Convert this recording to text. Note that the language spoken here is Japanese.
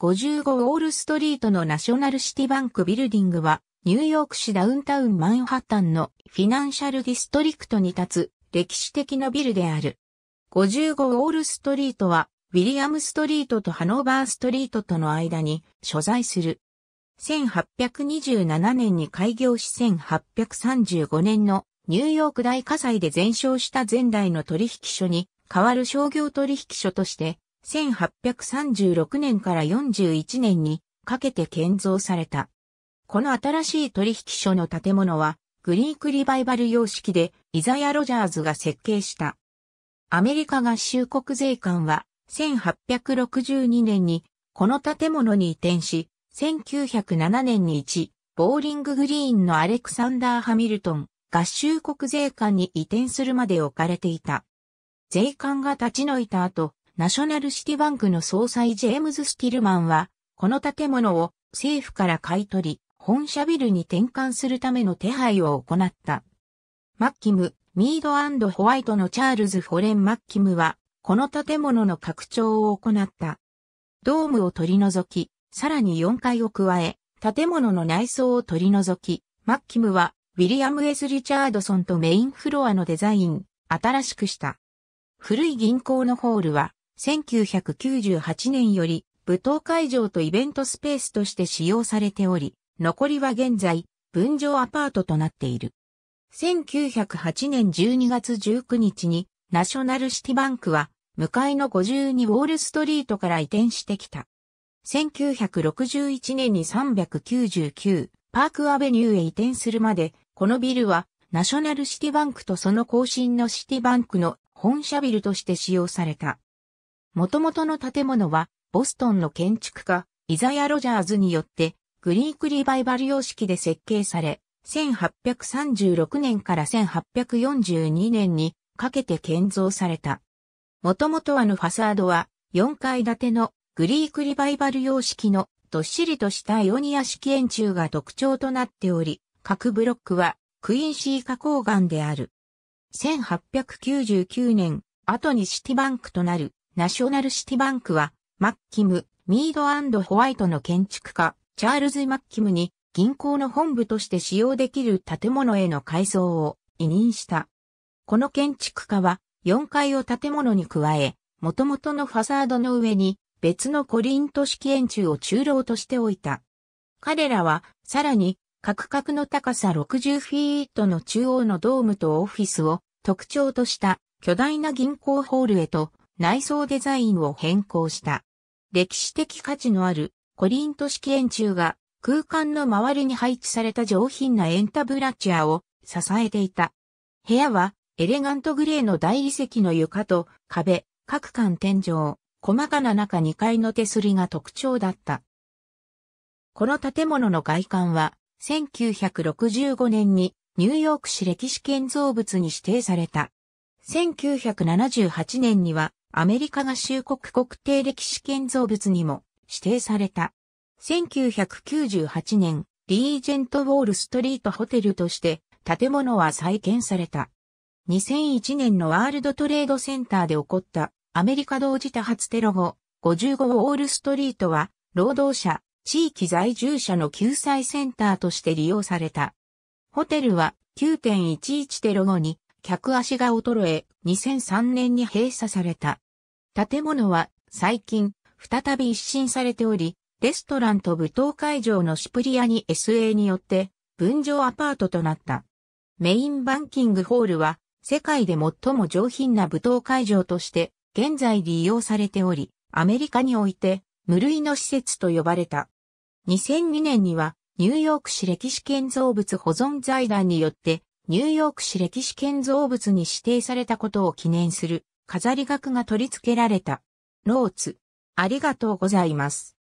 55オールストリートのナショナルシティバンクビルディングは、ニューヨーク市ダウンタウンマンハッタンのフィナンシャルディストリクトに立つ歴史的なビルである。55オールストリートは、ウィリアムストリートとハノーバーストリートとの間に所在する。1827年に開業し1835年のニューヨーク大火災で全焼した前代の取引所に代わる商業取引所として1836年から41年にかけて建造された。この新しい取引所の建物は、グリークリバイバル様式で、イザヤ・ロジャーズが設計した。アメリカ合衆国税関は、1862年に、この建物に移転し、1907年に1、ボーリンググリーンのアレクサンダー・ハミルトン、合衆国税関に移転するまで置かれていた。税関が立ち退いた後、ナショナルシティバンクの総裁ジェームズ・スティルマンは、この建物を政府から買い取り、本社ビルに転換するための手配を行った。マッキム、ミードホワイトのチャールズ・フォレン・マッキムは、この建物の拡張を行った。ドームを取り除き、さらに4階を加え、建物の内装を取り除き、マッキムは、ウィリアム・エス・リチャードソンとメインフロアのデザイン、新しくした。古い銀行のホールは、1998年より舞踏会場とイベントスペースとして使用されており、残りは現在、分譲アパートとなっている。1908年12月19日にナショナルシティバンクは向かいの52ウォールストリートから移転してきた。1961年に399パークアベニューへ移転するまで、このビルはナショナルシティバンクとその後新のシティバンクの本社ビルとして使用された。元々の建物は、ボストンの建築家、イザヤ・ロジャーズによって、グリークリバイバル様式で設計され、1836年から1842年にかけて建造された。もともとあのファサードは4階建てのグリークリバイバル様式のどっしりとしたイオニア式円柱が特徴となっており、各ブロックはクインシー花崗岩である。1899年、後にシティバンクとなるナショナルシティバンクは、マッキム、ミードホワイトの建築家、チャールズ・マッキムに、銀行の本部として使用できる建物への改装を委任した。この建築家は、4階を建物に加え、元々のファサードの上に、別のコリント式円柱を中楼としておいた。彼らは、さらに、カクの高さ60フィートの中央のドームとオフィスを特徴とした巨大な銀行ホールへと内装デザインを変更した。歴史的価値のあるコリント式円柱が空間の周りに配置された上品なエンタブラチアを支えていた。部屋はエレガントグレーの大理石の床と壁、各館天井、細かな中2階の手すりが特徴だった。この建物の外観は1965年にニューヨーク市歴史建造物に指定された。1978年にはアメリカ合衆国国定歴史建造物にも指定された。1998年、リージェントウォールストリートホテルとして建物は再建された。2001年のワールドトレードセンターで起こったアメリカ同時多発テロ後、55ウォールストリートは労働者、地域在住者の救済センターとして利用された。ホテルは9.11テロ後に客足が衰え、2003年に閉鎖された。建物は最近、再び一新されており、レストランと舞踏会場のシプリアに SA によって分譲アパートとなった。メインバンキングホールは世界で最も上品な舞踏会場として現在利用されており、アメリカにおいて無類の施設と呼ばれた。2002年にはニューヨーク市歴史建造物保存財団によってニューヨーク市歴史建造物に指定されたことを記念する飾り額が取り付けられた。ノーツ。ありがとうございます。